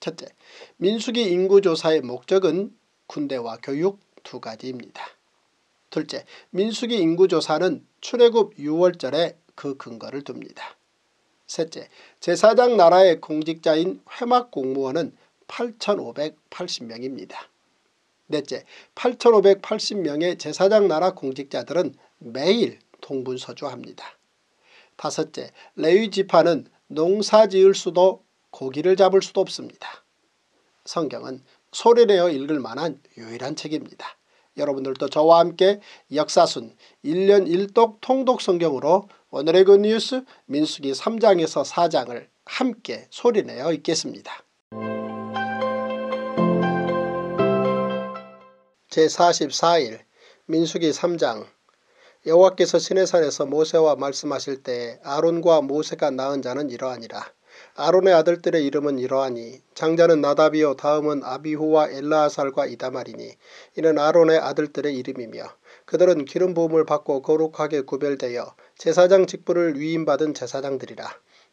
첫째, 민수기 인구조사의 목적은 군대와 교육 두 가지입니다. 둘째, 민수기 인구조사는 출애굽 6월절에 그 근거를 둡니다. 셋째, 제사장 나라의 공직자인 회막 공무원은 8,580명입니다. 넷째, 8,580명의 제사장 나라 공직자들은 매일 동분서주합니다. 다섯째, 레위지파는 농사지을 수도 고기를 잡을 수도 없습니다. 성경은 소리내어 읽을 만한 유일한 책입니다. 여러분들도 저와 함께 역사순 1년 1독 통독 성경으로 오늘의 굿뉴스 그 민숙이 3장에서 4장을 함께 소리내어 읽겠습니다. 제44일 민숙이 3장 여호와께서 시내산에서 모세와 말씀하실 때 아론과 모세가 낳은 자는 이러하니라 아론의 아들들의 이름은 이러하니 장자는 나답이요 다음은 아비호와 엘라하살과 이다말이니 이는 아론의 아들들의 이름이며 그들은 기름 부음을 받고 거룩하게 구별되어 제사장 직분을 위임받은 제사장들이라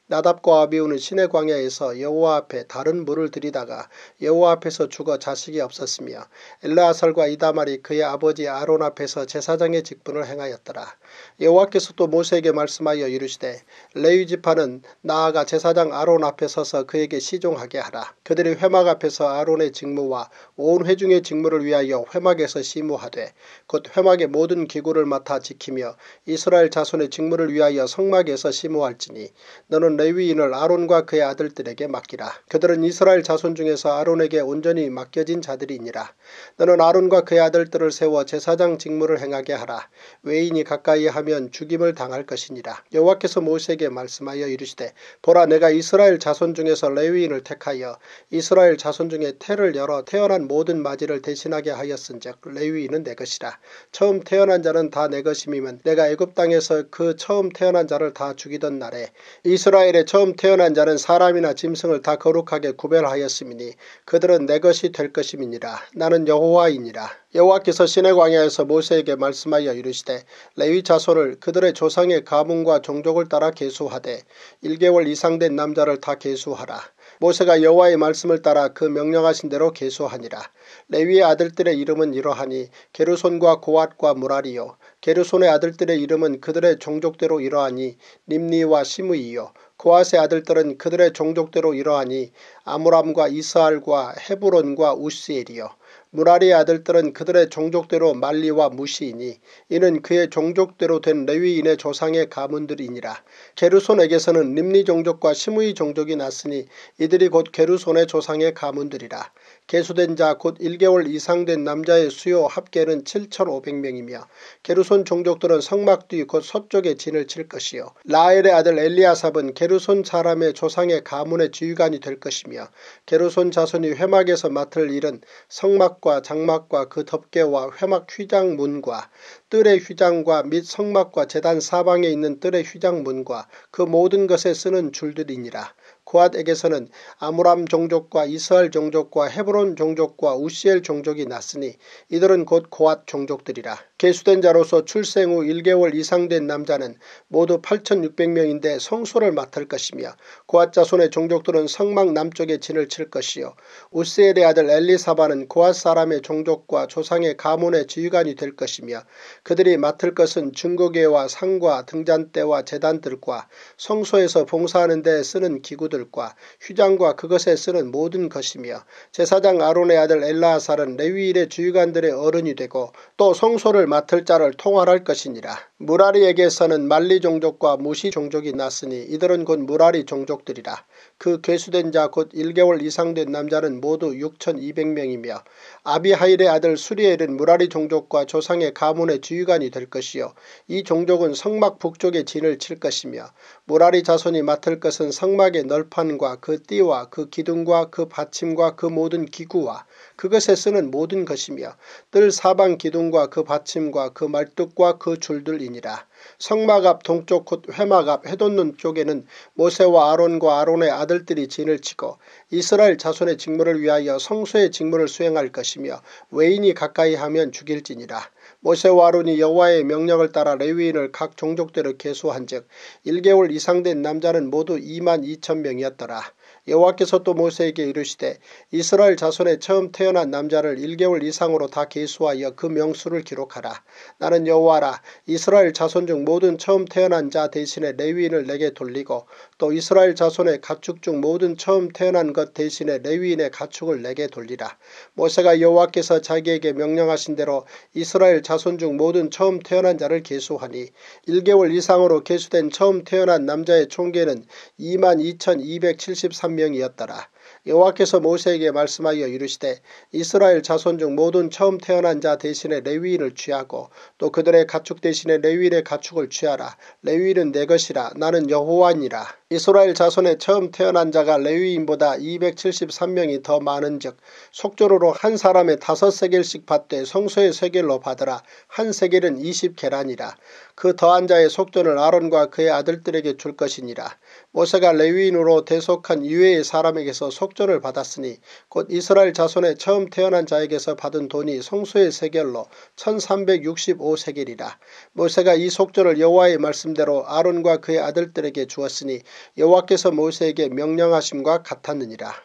나답과 아비우는 시내 광야에서 여호와 앞에 다른 물을 들이다가 여호와 앞에서 죽어 자식이 없었으며 엘라아살과 이다말이 그의 아버지 아론 앞에서 제사장의 직분을 행하였더라. 여호와께서 또 모세에게 말씀하여 이르시되 레위지파는 나아가 제사장 아론 앞에 서서 그에게 시종하게 하라. 그들이 회막 앞에서 아론의 직무와 온 회중의 직무를 위하여 회막에서 시무하되 곧 회막의 모든 기구를 맡아 지키며 이스라엘 자손의 직무를 위하여 성막에서 시무할지니 너는 모든 레위인을 아론과 그의 아들들에게 맡기라. 그들은 이스라엘 자손 중에서 아론에게 온전히 맡겨진 자들이니라. 너는 아론과 그의 아들들을 세워 제사장 직무를 행하게 하라. 외인이 가까이 하면 죽임을 당할 것이니라. 여호와께서 모세에게 말씀하여 이르시되 보라 내가 이스라엘 자손 중에서 레위인을 택하여 이스라엘 자손 중에 태를 열어 태어난 모든 마지를 대신하게 하였은즉 레위인은 내 것이라. 처음 태어난 자는 다 내 것임이면 내가 애굽 땅에서 그 처음 태어난 자를 다 죽이던 날에 이스라엘 이스라엘에 처음 태어난 자는 사람이나 짐승을 다 거룩하게 구별하였음이니 그들은 내 것이 될 것임이니라 나는 여호와이니라 여호와께서 시내 광야에서 모세에게 말씀하여 이르시되 레위 자손을 그들의 조상의 가문과 종족을 따라 계수하되 1개월 이상 된 남자를 다 계수하라 모세가 여호와의 말씀을 따라 그 명령하신 대로 계수하니라. 레위의 아들들의 이름은 이러하니 게르손과 고앗과 무라리요. 게르손의 아들들의 이름은 그들의 종족대로 이러하니 림니와 시므이요. 고앗의 아들들은 그들의 종족대로 이러하니 아므람과 이스알과 헤브론과 우스엘이요 무라리의 아들들은 그들의 종족대로 말리와 무시이니 이는 그의 종족대로 된 레위인의 조상의 가문들이니라. 게르손에게서는 림리 종족과 시므이 종족이 났으니 이들이 곧 게르손의 조상의 가문들이라. 개수된 자 곧 1개월 이상 된 남자의 수요 합계는 7,500명이며 게르손 종족들은 성막 뒤 곧 서쪽에 진을 칠 것이요 라엘의 아들 엘리아삽은 게르손 사람의 조상의 가문의 지휘관이 될 것이며 게르손 자손이 회막에서 맡을 일은 성막과 장막과 그 덮개와 회막 휘장문과 뜰의 휘장과 및 성막과 재단 사방에 있는 뜰의 휘장문과 그 모든 것에 쓰는 줄들이니라 고앗에게서는 아무람 종족과 이스할 종족과 헤브론 종족과 우시엘 종족이 났으니 이들은 곧 고앗 종족들이라. 개수된 자로서 출생 후 1개월 이상 된 남자는 모두 8,600명인데 성소를 맡을 것이며 고앗 자손의 종족들은 성막 남쪽에 진을 칠 것이요. 우시엘의 아들 엘리사바는 고앗 사람의 종족과 조상의 가문의 지휘관이 될 것이며 그들이 맡을 것은 증거계와 상과 등잔대와 재단들과 성소에서 봉사하는 데 쓰는 기구들 아들과 휘장과 그것에 쓰는 모든 것이며 제사장 아론의 아들 엘라하살은 레위일의 주유관들의 어른이 되고 또 성소를 맡을 자를 통할할 것이니라. 무라리에게서는 말리 종족과 무시 종족이 났으니 이들은 곧 무라리 종족들이라. 그 괴수된 자 곧 1개월 이상 된 남자는 모두 6,200명이며 아비하일의 아들 수리엘은 무라리 종족과 조상의 가문의 주유관이될 것이요. 이 종족은 성막 북쪽에 진을 칠 것이며 무라리 자손이 맡을 것은 성막의 널판과 그 띠와 그 기둥과 그 받침과 그 모든 기구와 그것에 쓰는 모든 것이며 뜰 사방 기둥과 그 받침과 그 말뚝과 그줄들이 되니라. 성막 앞 동쪽 곧 회막 앞 해돋는 쪽에는 모세와 아론과 아론의 아들들이 진을 치고 이스라엘 자손의 직무를 위하여 성소의 직무를 수행할 것이며 외인이 가까이 하면 죽일지니라. 모세와 아론이 여호와의 명령을 따라 레위인을 각 종족대로 계수한즉 1개월 이상 된 남자는 모두 2만 2천 명이었더라. 여호와께서 또 모세에게 이르시되 이스라엘 자손의 처음 태어난 남자를 1개월 이상으로 다 계수하여 그 명수를 기록하라. 나는 여호와라 이스라엘 자손 중 모든 처음 태어난 자 대신에 레위인을 내게 돌리고 또 이스라엘 자손의 가축 중 모든 처음 태어난 것 대신에 레위인의 가축을 내게 돌리라. 모세가 여호와께서 자기에게 명령하신 대로 이스라엘 자손 중 모든 처음 태어난 자를 계수하니 1개월 이상으로 계수된 처음 태어난 남자의 총계는 22,273 1 3명이었더라 여호와께서 모세에게 말씀하여 이르시되 이스라엘 자손 중 모든 처음 태어난 자 대신에 레위인을 취하고 또 그들의 가축 대신에 레위인의 가축을 취하라. 레위인은 내 것이라 나는 여호와니라. 이스라엘 자손의 처음 태어난 자가 레위인보다 273명이 더 많은즉 속조로로 한 사람의 다섯 세겔씩 받되 성소의 세겔로 받으라. 한 세겔은 20계란이라. 그 더한 자의 속전을 아론과 그의 아들들에게 줄 것이니라. 모세가 레위인으로 대속한 이외의 사람에게서 속전을 받았으니 곧 이스라엘 자손의 처음 태어난 자에게서 받은 돈이 성수의 세겔로 1365세겔이라. 모세가 이 속전을 여호와의 말씀대로 아론과 그의 아들들에게 주었으니 여호와께서 모세에게 명령하심과 같았느니라.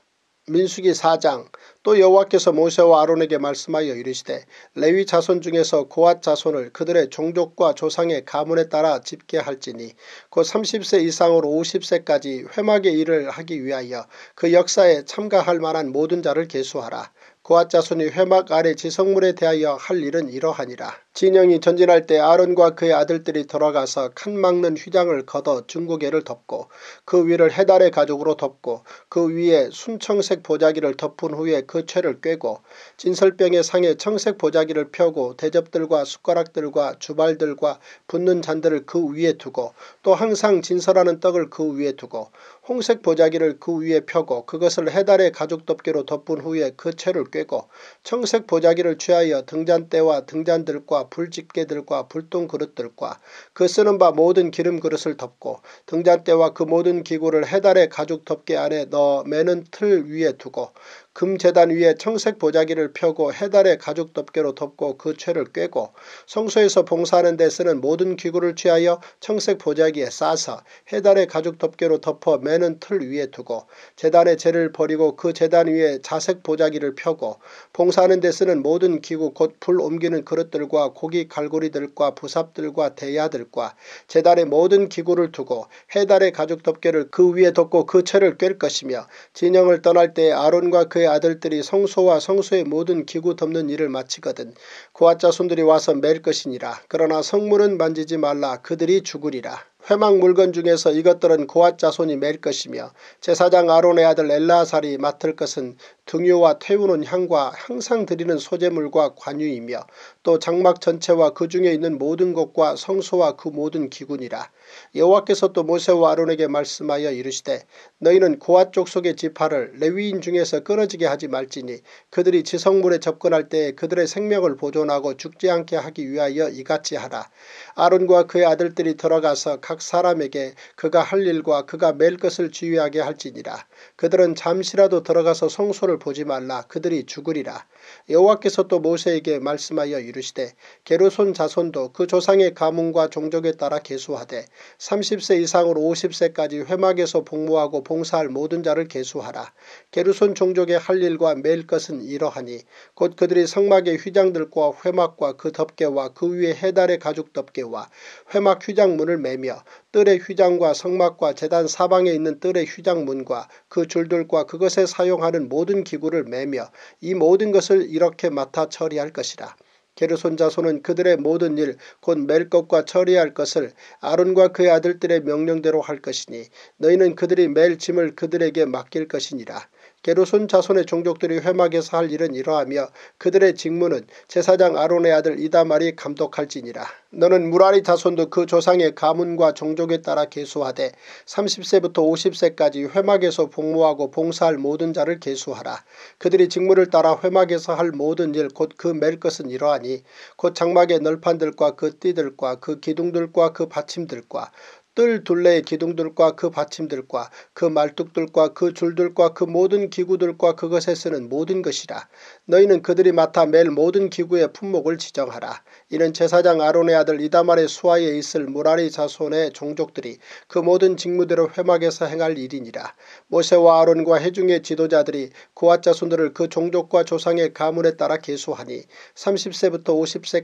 민수기 4장 또 여호와께서 모세와 아론에게 말씀하여 이르시되 레위 자손 중에서 고앗 자손을 그들의 종족과 조상의 가문에 따라 집계 할지니 곧 30세 이상으로 50세까지 회막의 일을 하기 위하여 그 역사에 참가할 만한 모든 자를 계수하라. 고앗 자손이 회막 아래 지성물에 대하여 할 일은 이러하니라. 진영이 전진할 때 아론과 그의 아들들이 돌아가서 칸 막는 휘장을 걷어 중국개를 덮고 그 위를 해달의 가죽으로 덮고 그 위에 순청색 보자기를 덮은 후에 그 채를 꿰고 진설병의 상에 청색 보자기를 펴고 대접들과 숟가락들과 주발들과 붓는 잔들을 그 위에 두고 또 항상 진설하는 떡을 그 위에 두고 홍색 보자기를 그 위에 펴고 그것을 해달의 가죽 덮개로 덮은 후에 그 채를 꿰고 청색 보자기를 취하여 등잔대와 등잔들과 불집게들과 불똥 그릇들과 그 쓰는 바 모든 기름 그릇을 덮고 등잔대와 그 모든 기구를 해달의 가죽 덮개 안에 넣어 매는 틀 위에 두고 금재단 위에 청색 보자기를 펴고 해달의 가죽 덮개로 덮고 그 채를 꿰고 성소에서 봉사하는 데 쓰는 모든 기구를 취하여 청색 보자기에 싸서 해달의 가죽 덮개로 덮어 매는 틀 위에 두고 재단의 재를 버리고 그 재단 위에 자색 보자기를 펴고 봉사하는 데 쓰는 모든 기구 곧불 옮기는 그릇들과 고기 갈고리들과 부삽들과 대야들과 재단의 모든 기구를 두고 해달의 가죽 덮개를 그 위에 덮고 그 채를 꿰 것이며 진영을 떠날 때 아론과 그의 아들들이 성소와 성소의 모든 기구 덮는 일을 마치거든 고아 자손들이 와서 맬 것이니라 그러나 성문은 만지지 말라 그들이 죽으리라 회막 물건 중에서 이것들은 고아 자손이 맬 것이며 제사장 아론의 아들 엘라살이 맡을 것은 등유와 태우는 향과 항상 드리는 소재물과 관유이며 또 장막 전체와 그 중에 있는 모든 것과 성소와 그 모든 기군이라 여호와께서 또 모세와 아론에게 말씀하여 이르시되 너희는 고아 쪽 속의 지파를 레위인 중에서 끊어지게 하지 말지니 그들이 지성물에 접근할 때에 그들의 생명을 보존하고 죽지 않게 하기 위하여 이같이 하라. 아론과 그의 아들들이 들어가서 각 사람에게 그가 할 일과 그가 맬 것을 지휘하게 할지니라. 그들은 잠시라도 들어가서 성소를 보지 말라. 그들이 죽으리라. 여호와께서 또 모세에게 말씀하여 이르시되 게르손 자손도 그 조상의 가문과 종족에 따라 계수하되 30세 이상으로 50세까지 회막에서 복무하고 봉사할 모든 자를 계수하라. 게르손 종족의 할 일과 매일 것은 이러하니 곧 그들이 성막의 휘장들과 회막과 그 덮개와 그 위에 해달의 가죽 덮개와 회막 휘장문을 매며 뜰의 휘장과 성막과 재단 사방에 있는 뜰의 휘장문과 그 줄들과 그것에 사용하는 모든 기구를 매며 이 모든 것을 이렇게 맡아 처리할 것이라. 게르손 자손은 그들의 모든 일 곧 멜 것과 처리할 것을 아론과 그의 아들들의 명령대로 할 것이니 너희는 그들이 멜 짐을 그들에게 맡길 것이니라. 게르손 자손의 종족들이 회막에서 할 일은 이러하며 그들의 직무는 제사장 아론의 아들 이다말이 감독할지니라. 너는 무라리 자손도 그 조상의 가문과 종족에 따라 계수하되 30세부터 50세까지 회막에서 복무하고 봉사할 모든 자를 계수하라. 그들이 직무를 따라 회막에서 할 모든 일 곧그맬 것은 이러하니 곧 장막의 널판들과 그 띠들과 그 기둥들과 그 받침들과 뜰 둘레의 기둥들과 그 받침들과 그 말뚝들과 그 줄들과 그 모든 기구들과 그것에 쓰는 모든 것이라. 너희는 그들이 맡아 멜 모든 기구의 품목을 지정하라. 이는 제사장 아론의 아들 이다말의 수하에 있을 무라리 자손의 종족들이 그 모든 직무대로 회막에서 행할 일이니라. 모세와 아론과 해중의 지도자들이 고아 자손들을 그 종족과 조상의 가문에 따라 계수하니 30세부터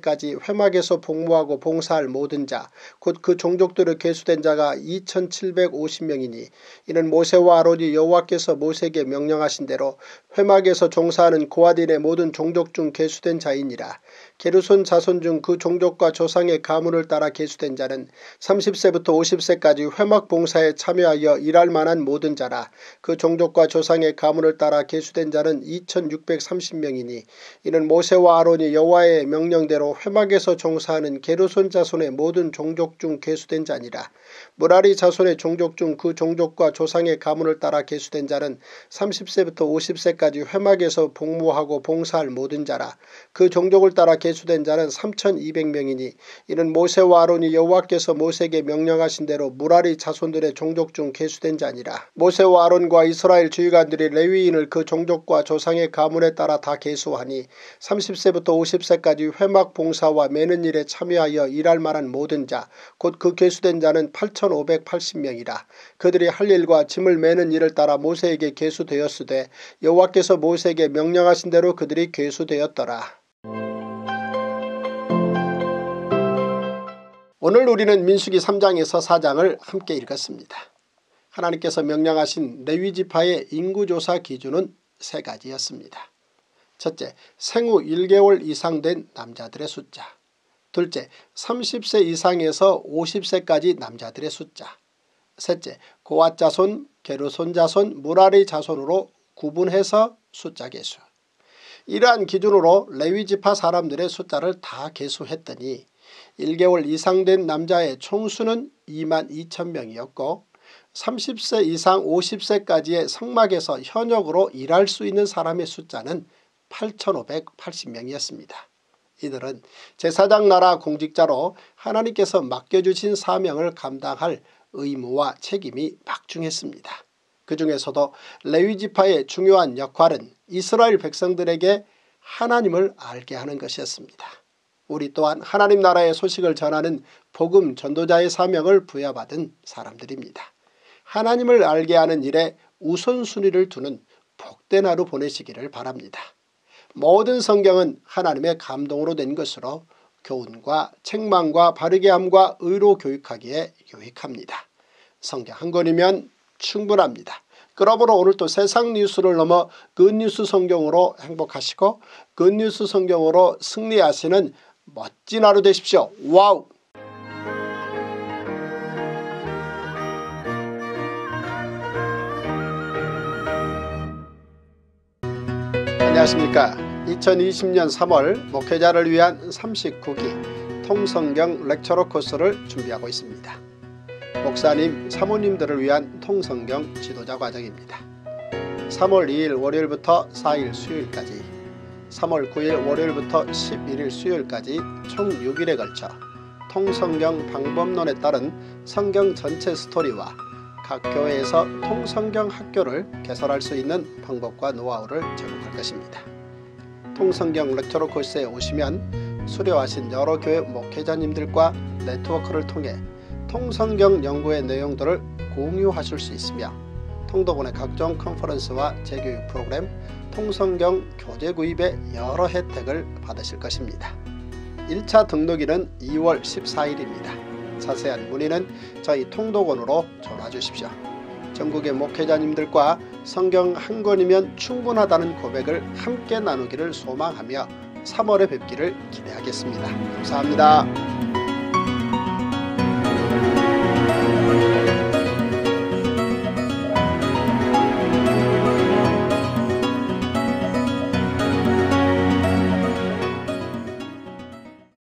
50세까지 회막에서 복무하고 봉사할 모든 자, 곧 그 종족들을 계수된 자가 2750명이니 이는 모세와 아론이 여호와께서 모세에게 명령하신 대로 회막에서 종사하는 고아딘의 모든 종족 중개수된 자이니라. 게르손 자손 중 그 종족과 조상의 가문을 따라 계수된 자는 30세부터 50세까지 회막 봉사에 참여하여 일할 만한 모든 자라 그 종족과 조상의 가문을 따라 계수된 자는 2630명이니 이는 모세와 아론이 여호와의 명령대로 회막에서 종사하는 게르손 자손의 모든 종족 중 계수된 자니라 무라리 자손의 종족 중 그 종족과 조상의 가문을 따라 계수된 자는 30세부터 50세까지 회막에서 복무하고 봉사할 모든 자라 그 종족을 따라 계수된 자는 3200명이니 이는 모세와 아론이 여호와께서 모세에게 명령하신 대로 무라리 자손들의 종족 중 계수된 자니라. 모세와 아론과 이스라엘 주의관들이 레위인을 그 종족과 조상의 가문에 따라 다 계수하니 30세부터 50세까지 회막 봉사와 매는 일에 참여하여 일할 만한 모든 자 곧 그 계수된 자는 8580명이라. 그들이 할 일과 짐을 매는 일을 따라 모세에게 계수되었으되 여호와께서 모세에게 명령하신 대로 그들이 계수되었더라. 오늘 우리는 민수기 3장에서 4장을 함께 읽었습니다. 하나님께서 명령하신 레위지파의 인구조사 기준은 세 가지였습니다. 첫째, 생후 1개월 이상 된 남자들의 숫자. 둘째, 30세 이상에서 50세까지 남자들의 숫자. 셋째, 고앗자손, 게르손자손, 무라리 자손으로 구분해서 숫자 개수. 이러한 기준으로 레위지파 사람들의 숫자를 다 개수했더니 1개월 이상 된 남자의 총수는 2만 2천 명이었고 30세 이상 50세까지의 성막에서 현역으로 일할 수 있는 사람의 숫자는 8,580명이었습니다. 이들은 제사장 나라 공직자로 하나님께서 맡겨주신 사명을 감당할 의무와 책임이 막중했습니다. 그 중에서도 레위지파의 중요한 역할은 이스라엘 백성들에게 하나님을 알게 하는 것이었습니다. 우리 또한 하나님 나라의 소식을 전하는 복음 전도자의 사명을 부여받은 사람들입니다. 하나님을 알게 하는 일에 우선순위를 두는 복된 하루 보내시기를 바랍니다. 모든 성경은 하나님의 감동으로 된 것으로 교훈과 책망과 바르게함과 의로 교육하기에 유익합니다. 성경 한 권이면 충분합니다. 그러므로 오늘도 세상 뉴스를 넘어 굿뉴스 그 성경으로 행복하시고 굿뉴스 그 성경으로 승리하시는 멋진 하루 되십시오. 와우! 2020년 3월 목회자를 위한 39기 통성경 렉처러 코스를 준비하고 있습니다. 목사님, 사모님들을 위한 통성경 지도자 과정입니다. 3월 2일 월요일부터 4일 수요일까지 3월 9일 월요일부터 11일 수요일까지 총 6일에 걸쳐 통성경 방법론에 따른 성경 전체 스토리와 각 교회에서 통성경 학교를 개설할 수 있는 방법과 노하우를 제공할 것입니다. 통성경 렉처러 코스에 오시면 수료하신 여러 교회 목회자님들과 네트워크를 통해 통성경 연구의 내용들을 공유하실 수 있으며 통도군의 각종 컨퍼런스와 재교육 프로그램, 통성경 교재 구입의 여러 혜택을 받으실 것입니다. 1차 등록일은 2월 14일입니다. 자세한 문의는 저희 통도원으로 전화주십시오. 전국의 목회자님들과 성경 한 권이면 충분하다는 고백을 함께 나누기를 소망하며 3월에 뵙기를 기대하겠습니다. 감사합니다.